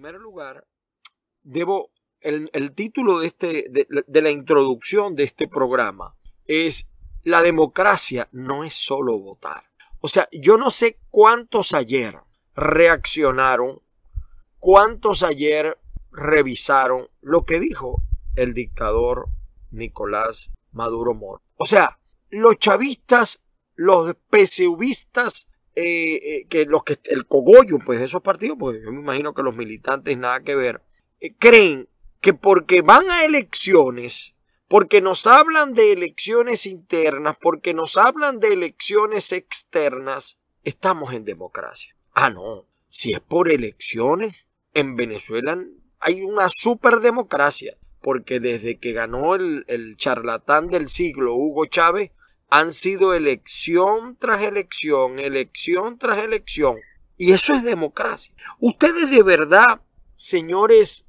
primer lugar, debo, el, el título de, este, de, la introducción de este programa es La democracia no es solo votar. O sea, yo no sé cuántos ayer reaccionaron, cuántos ayer revisaron lo que dijo el dictador Nicolás Maduro Moro. O sea, los chavistas, los PSUVistas, eh, eh, que los que el cogollo pues de esos partidos, pues yo me imagino que los militantes nada que ver, eh, creen que porque van a elecciones, porque nos hablan de elecciones internas, porque nos hablan de elecciones externas, estamos en democracia. Ah, no, si es por elecciones, en Venezuela hay una super democracia, porque desde que ganó el, el charlatán del siglo Hugo Chávez, han sido elección tras elección, elección tras elección. Y eso es democracia. Ustedes de verdad, señores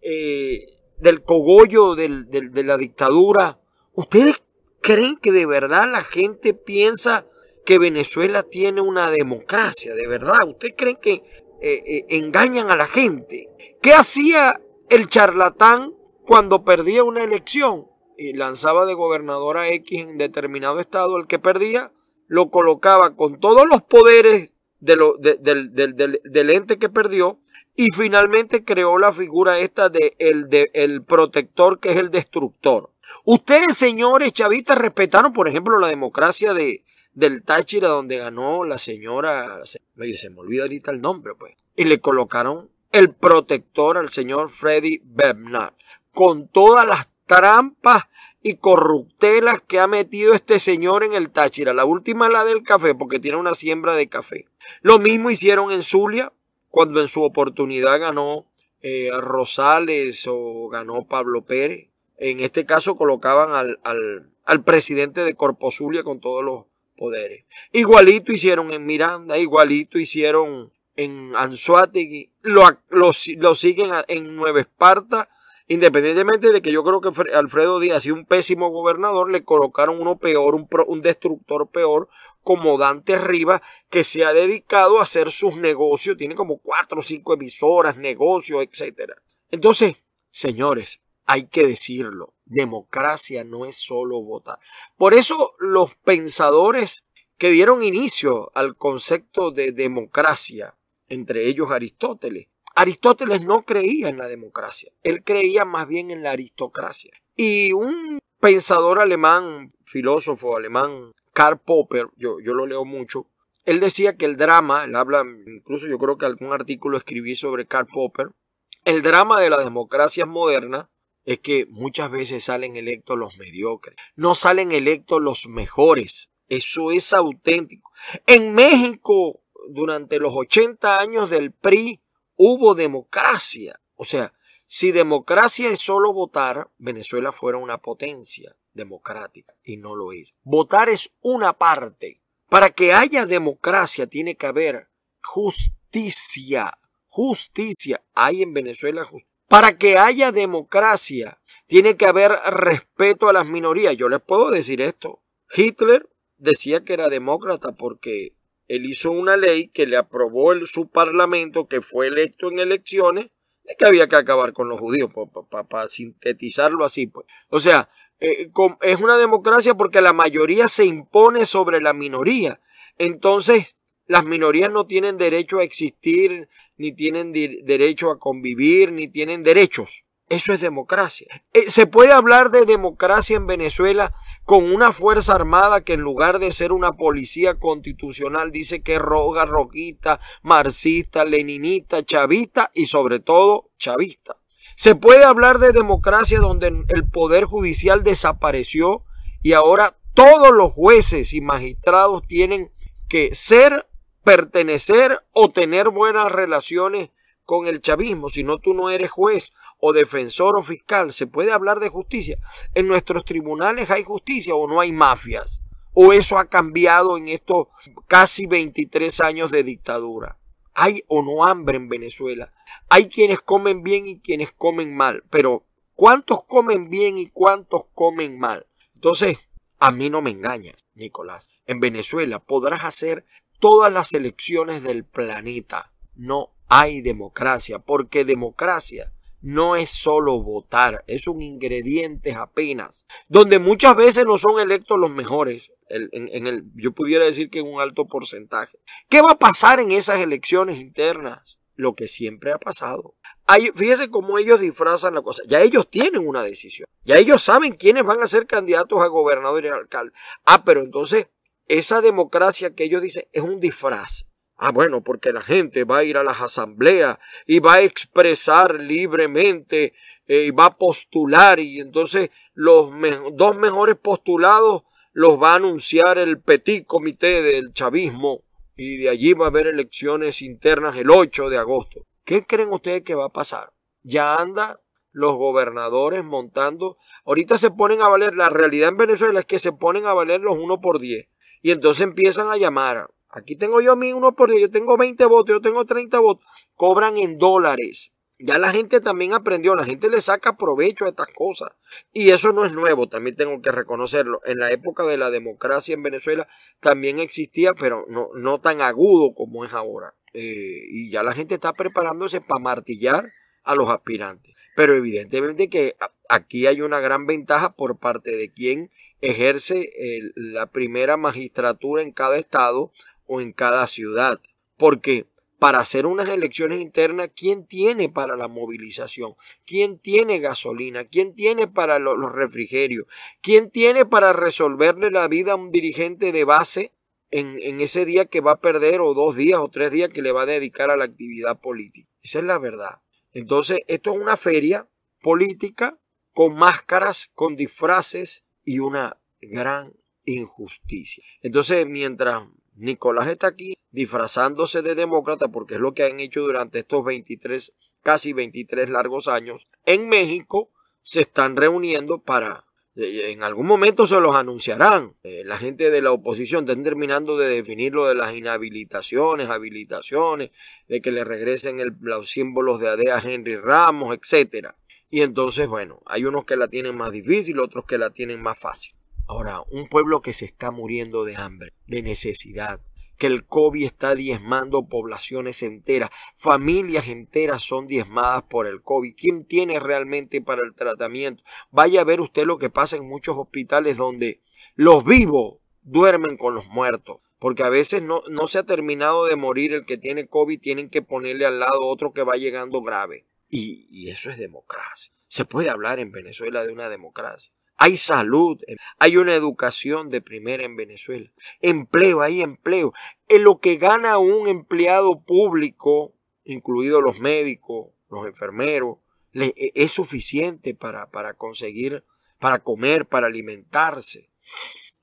eh, del cogollo de la dictadura, ¿ustedes creen que de verdad la gente piensa que Venezuela tiene una democracia? ¿De verdad? ¿Ustedes creen que eh, eh, engañan a la gente? ¿Qué hacía el charlatán cuando perdía una elección? y lanzaba de gobernador a X en determinado estado, el que perdía lo colocaba con todos los poderes de del, ente que perdió y finalmente creó la figura esta de el, protector que es el destructor. Ustedes, señores chavistas, respetaron, por ejemplo, la democracia de, del Táchira donde ganó la señora, se, se me olvida ahorita el nombre, pues, y le colocaron el protector al señor Freddy Bernard con todas las trampas y corruptelas que ha metido este señor en el Táchira. La última es la del café, porque tiene una siembra de café. Lo mismo hicieron en Zulia, cuando en su oportunidad ganó eh, Rosales o ganó Pablo Pérez. En este caso colocaban al, al, al presidente de Corpo Zulia con todos los poderes. Igualito hicieron en Miranda, igualito hicieron en Anzuategui, lo, lo, lo siguen en Nueva Esparta Independientemente de que yo creo que Alfredo Díaz, y un pésimo gobernador, le colocaron uno peor, un, un destructor peor, como Dante Rivas, que se ha dedicado a hacer sus negocios, tiene como cuatro o cinco emisoras, negocios, etc. Entonces, señores, hay que decirlo, democracia no es solo votar. Por eso los pensadores que dieron inicio al concepto de democracia, entre ellos Aristóteles, Aristóteles no creía en la democracia, él creía más bien en la aristocracia. Y un pensador alemán, filósofo alemán, Karl Popper, yo, yo lo leo mucho, él decía que el drama, él habla, incluso yo creo que algún artículo escribí sobre Karl Popper, el drama de la democracias moderna es que muchas veces salen electos los mediocres, no salen electos los mejores. Eso es auténtico. En México, durante los 80 años del PRI, hubo democracia. O sea, si democracia es solo votar, Venezuela fuera una potencia democrática y no lo es. Votar es una parte. Para que haya democracia tiene que haber justicia. Justicia. Hay en Venezuela Para que haya democracia tiene que haber respeto a las minorías. Yo les puedo decir esto. Hitler decía que era demócrata porque él hizo una ley que le aprobó el, su parlamento, que fue electo en elecciones, de que había que acabar con los judíos, para sintetizarlo así. Pues. O sea, eh, es una democracia porque la mayoría se impone sobre la minoría. Entonces, las minorías no tienen derecho a existir, ni tienen derecho a convivir, ni tienen derechos. Eso es democracia. Eh, ¿Se puede hablar de democracia en Venezuela con una Fuerza Armada que en lugar de ser una policía constitucional dice que roga, roquita, marxista, leninista, chavista y sobre todo chavista? ¿Se puede hablar de democracia donde el Poder Judicial desapareció y ahora todos los jueces y magistrados tienen que ser, pertenecer o tener buenas relaciones con el chavismo, si no tú no eres juez o defensor o fiscal, se puede hablar de justicia. En nuestros tribunales hay justicia o no hay mafias. O eso ha cambiado en estos casi 23 años de dictadura. Hay o no hambre en Venezuela. Hay quienes comen bien y quienes comen mal. Pero ¿cuántos comen bien y cuántos comen mal? Entonces, a mí no me engañas, Nicolás. En Venezuela podrás hacer todas las elecciones del planeta. No hay democracia, porque democracia no es solo votar, es un ingrediente apenas, donde muchas veces no son electos los mejores, en, el, yo pudiera decir que en un alto porcentaje. ¿Qué va a pasar en esas elecciones internas? Lo que siempre ha pasado. Hay, fíjense cómo ellos disfrazan la cosa. Ya ellos tienen una decisión. Ya ellos saben quiénes van a ser candidatos a gobernador y alcalde. Ah, pero entonces esa democracia que ellos dicen es un disfraz, Ah, bueno, porque la gente va a ir a las asambleas y va a expresar libremente eh, y va a postular y entonces los dos mejores postulados los va a anunciar el Petit Comité del Chavismo y de allí va a haber elecciones internas el 8 de agosto. ¿Qué creen ustedes que va a pasar? Ya anda los gobernadores montando. Ahorita se ponen a valer, la realidad en Venezuela es que se ponen a valer los 1 por 10 y entonces empiezan a llamar Aquí tengo yo a mí uno por yo tengo 20 votos, yo tengo 30 votos. Cobran en dólares. Ya la gente también aprendió, la gente le saca provecho a estas cosas. Y eso no es nuevo, también tengo que reconocerlo. En la época de la democracia en Venezuela también existía, pero no, tan agudo como es ahora. Eh, y ya la gente está preparándose para martillar a los aspirantes. Pero evidentemente que aquí hay una gran ventaja por parte de quien ejerce la primera magistratura en cada estado o en cada ciudad. Porque para hacer unas elecciones internas, ¿quién tiene para la movilización? ¿Quién tiene gasolina? ¿Quién tiene para los refrigerios? ¿Quién tiene para resolverle la vida a un dirigente de base en, ese día que va a perder o dos días o tres días que le va a dedicar a la actividad política? Esa es la verdad. Entonces, esto es una feria política con máscaras, con disfraces y una gran injusticia. Entonces, mientras Nicolás está aquí disfrazándose de demócrata porque es lo que han hecho durante estos 23, casi 23 largos años. En México se están reuniendo para eh, en algún momento se los anunciarán. Eh, la gente de la oposición está terminando de definir lo de las inhabilitaciones, habilitaciones, de que le regresen los símbolos de ADEA Henry Ramos, etcétera. Y entonces, bueno, hay unos que la tienen más difícil, otros que la tienen más fácil. Ahora, un pueblo que se está muriendo de hambre, de necesidad, que el COVID está diezmando poblaciones enteras, familias enteras son diezmadas por el COVID. ¿Quién tiene realmente para el tratamiento? Vaya a ver usted lo que pasa en muchos hospitales donde los vivos duermen con los muertos. Porque a veces no, se ha terminado de morir el que tiene COVID, tienen que ponerle al lado otro que va llegando grave. y eso es democracia. Se puede hablar en Venezuela de una democracia hay salud, hay una educación de primera en Venezuela, empleo, hay empleo. En lo que gana un empleado público, incluidos los médicos, los enfermeros, e, es suficiente para, para conseguir, para comer, para alimentarse.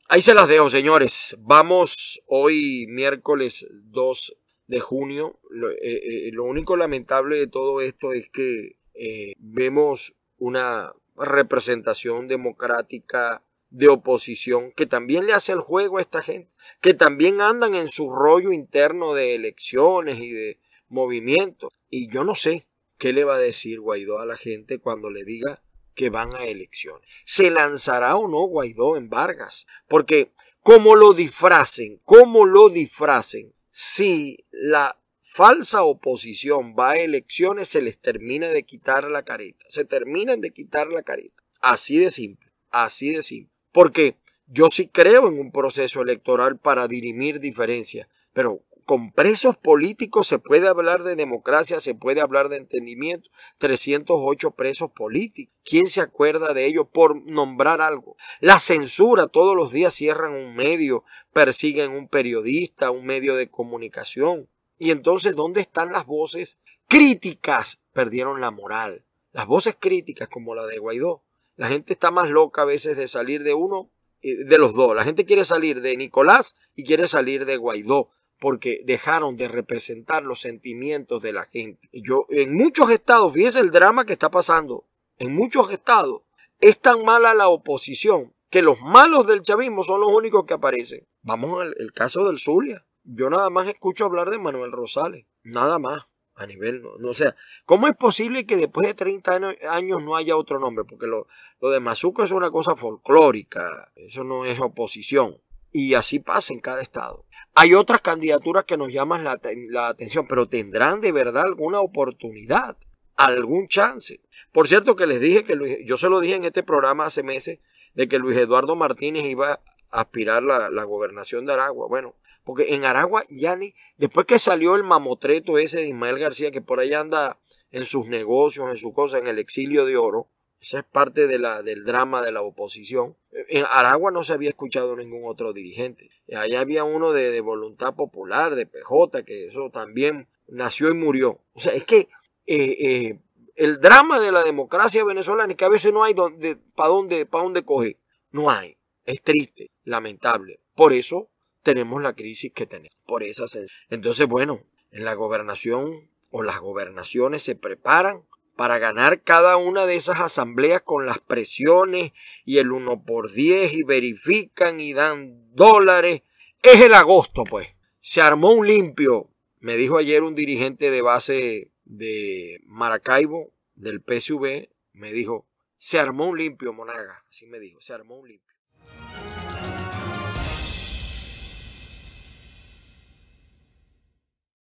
Ahí se las dejo, señores. Vamos hoy miércoles 2 de junio. Eh, eh, lo, único lamentable de todo esto es que eh, vemos una representación democrática de oposición que también le hace el juego a esta gente, que también andan en su rollo interno de elecciones y de movimientos. Y yo no sé qué le va a decir Guaidó a la gente cuando le diga que van a elecciones. ¿Se lanzará o no Guaidó en Vargas? Porque cómo lo disfracen, cómo lo disfracen, si la falsa oposición va a elecciones, se les termina de quitar la careta. Se terminan de quitar la careta. Así de simple, así de simple. Porque yo sí creo en un proceso electoral para dirimir diferencias, pero con presos políticos se puede hablar de democracia, se puede hablar de entendimiento. 308 presos políticos. ¿Quién se acuerda de ellos por nombrar algo? La censura, todos los días cierran un medio, persiguen un periodista, un medio de comunicación. Y entonces, ¿dónde están las voces críticas? Perdieron la moral. Las voces críticas como la de Guaidó. La gente está más loca a veces de salir de uno, eh, de los dos. La gente quiere salir de Nicolás y quiere salir de Guaidó porque dejaron de representar los sentimientos de la gente. Yo, en muchos estados, fíjense el drama que está pasando, en muchos estados es tan mala la oposición que los malos del chavismo son los únicos que aparecen. Vamos al caso del Zulia yo nada más escucho hablar de Manuel Rosales, nada más a nivel, no, sea, ¿cómo es posible que después de 30 años, no haya otro nombre? Porque lo, de Mazuco es una cosa folclórica, eso no es oposición. Y así pasa en cada estado. Hay otras candidaturas que nos llaman la, atención, pero tendrán de verdad alguna oportunidad, algún chance. Por cierto, que les dije que yo se lo dije en este programa hace meses de que Luis Eduardo Martínez iba a aspirar la, la gobernación de Aragua. Bueno, porque en Aragua, ya después que salió el mamotreto ese de Ismael García, que por ahí anda en sus negocios, en su cosa, en el exilio de oro, esa es parte de la, del drama de la oposición. Eh, en Aragua no se había escuchado ningún otro dirigente. Allá había uno de, Voluntad Popular, de PJ, que eso también nació y murió. O sea, es que eh, eh, el drama de la democracia venezolana es que a veces no hay dónde, para dónde coger. No hay. Es triste, lamentable. Por eso tenemos la crisis que tenemos. Por esa Entonces, bueno, en la gobernación o las gobernaciones se preparan para ganar cada una de esas asambleas con las presiones y el 1 por 10 y verifican y dan dólares. Es el agosto, pues. Se armó un limpio, me dijo ayer un dirigente de base de Maracaibo, del PSV, me dijo, se armó un limpio, Monaga, así me dijo, se armó un limpio.